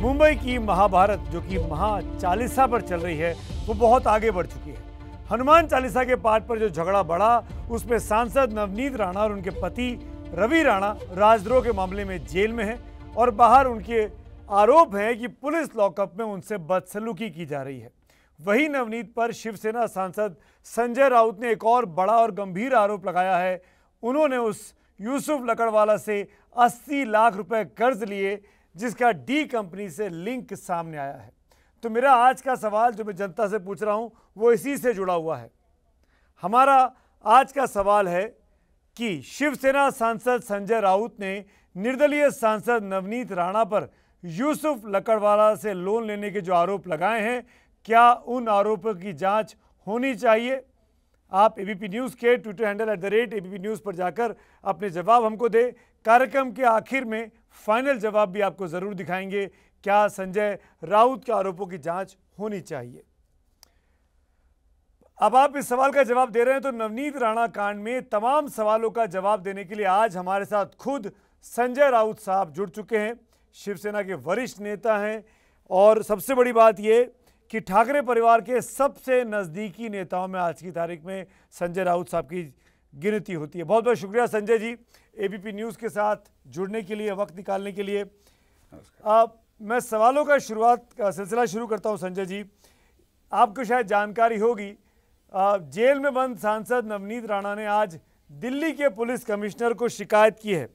मुंबई की महाभारत जो कि महा चालीसा पर चल रही है वो बहुत आगे बढ़ चुकी है हनुमान चालीसा के पाठ पर जो झगड़ा बढ़ा उसमें सांसद नवनीत राणा और उनके पति रवि राणा राजद्रोह के मामले में जेल में हैं और बाहर उनके आरोप हैं कि पुलिस लॉकअप में उनसे बदसलूकी की जा रही है वही नवनीत पर शिवसेना सांसद संजय राउत ने एक और बड़ा और गंभीर आरोप लगाया है उन्होंने उस यूसुफ लकड़वाला से 80 लाख रुपए कर्ज लिए जिसका डी कंपनी से लिंक सामने आया है तो मेरा आज का सवाल जो मैं जनता से पूछ रहा हूं वो इसी से जुड़ा हुआ है हमारा आज का सवाल है कि शिवसेना सांसद संजय राउत ने निर्दलीय सांसद नवनीत राणा पर यूसुफ लकड़वाला से लोन लेने के जो आरोप लगाए हैं क्या उन आरोपों की जांच होनी चाहिए आप एबीपी न्यूज़ के Twitter handle at the rate ABP news पर जाकर अपने जवाब हमको दे कार्यक्रम के आखिर में फाइनल जवाब भी आपको ज़रूर दिखाएंगे क्या संजय राउत के आरोपों की जांच होनी चाहिए अब आप इस सवाल का जवाब दे रहे हैं तो नवनीत राणा कांड में तमाम सवालों का जवाब देने के लिए आज हमारे साथ खुद संजय राउत साहब जुड़ चुके हैं शिवसेना के वरिष्ठ नेता हैं और सबसे बड़ी बात यह कि ठाकरे परिवार के सबसे नज़दीकी नेताओं में आज की तारीख में संजय राउत साहब की गिनती होती है बहुत बहुत शुक्रिया संजय जी एबीपी न्यूज़ के साथ जुड़ने के लिए वक्त निकालने के लिए आप मैं सवालों का शुरुआत का सिलसिला शुरू करता हूँ संजय जी आपको शायद जानकारी होगी जेल में बंद सांसद नवनीत राणा ने आज दिल्ली के पुलिस कमिश्नर को शिकायत की है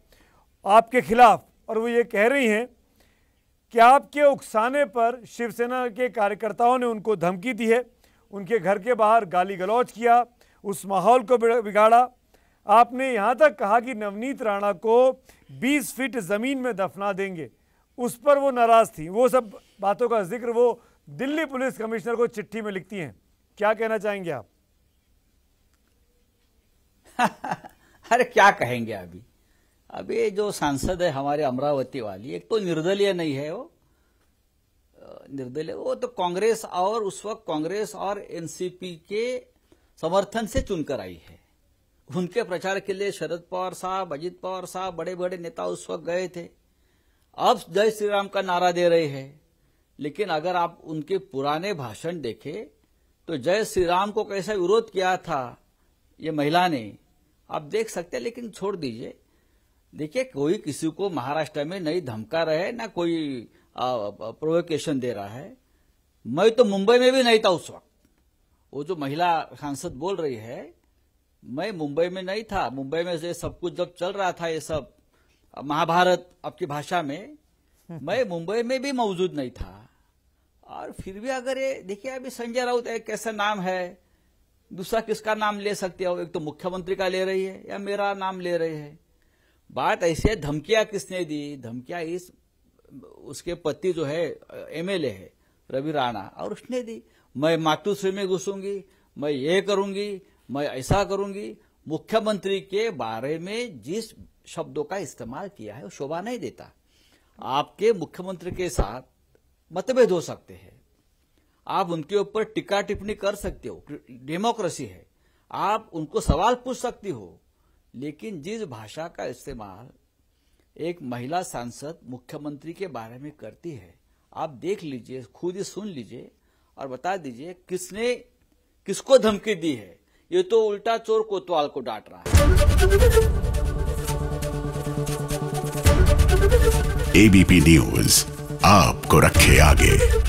आपके खिलाफ और वो ये कह रही हैं कि आपके उकसाने पर शिवसेना के कार्यकर्ताओं ने उनको धमकी दी है उनके घर के बाहर गाली गलौज किया उस माहौल को बिगाड़ा आपने यहाँ तक कहा कि नवनीत राणा को 20 फीट ज़मीन में दफना देंगे उस पर वो नाराज़ थी वो सब बातों का जिक्र वो दिल्ली पुलिस कमिश्नर को चिट्ठी में लिखती हैं क्या कहना चाहेंगे आप अरे क्या कहेंगे अभी अभी जो सांसद है हमारे अमरावती वाली एक तो निर्दलीय नहीं है वो निर्दलीय वो तो कांग्रेस और उस वक्त कांग्रेस और एनसीपी के समर्थन से चुनकर आई है उनके प्रचार के लिए शरद पवार साहब अजित पवार साहब बड़े बड़े नेता उस वक्त गए थे अब जय श्री राम का नारा दे रहे हैं लेकिन अगर आप उनके पुराने भाषण देखें तो जय श्री राम को कैसा विरोध किया था ये महिला ने आप देख सकते हैं लेकिन छोड़ दीजिए देखिए कोई किसी को महाराष्ट्र में नहीं धमका रहे ना कोई प्रोवोकेशन दे रहा है मैं तो मुंबई में भी नहीं था उस वक्त वो जो महिला सांसद बोल रही है मैं मुंबई में नहीं था मुंबई में से सब कुछ जब चल रहा था ये सब महाभारत आपकी भाषा में मैं मुंबई में भी मौजूद नहीं था और फिर भी अगर ये देखिए अभी संजय राउत एक कैसा नाम है दूसरा किसका नाम ले सकते हो एक तो मुख्यमंत्री का ले रही है या मेरा नाम ले रही है बात ऐसी है धमकियां किसने दी धमकियां इस उसके पति जो है एमएलए है रवि राणा और उसने दी मैं मातृश्री में घुसूंगी मैं ये करूंगी मैं ऐसा करूंगी मुख्यमंत्री के बारे में जिस शब्दों का इस्तेमाल किया है वो शोभा नहीं देता आपके मुख्यमंत्री के साथ मतभेद हो सकते हैं आप उनके ऊपर टिका टिप्पणी कर सकते हो डेमोक्रेसी है आप उनको सवाल पूछ सकती हो लेकिन जिस भाषा का इस्तेमाल एक महिला सांसद मुख्यमंत्री के बारे में करती है आप देख लीजिए खुद ही सुन लीजिए और बता दीजिए किसने किसको धमकी दी है ये तो उल्टा चोर कोतवाल को डांट रहा है एबीपी न्यूज आपको रखे आगे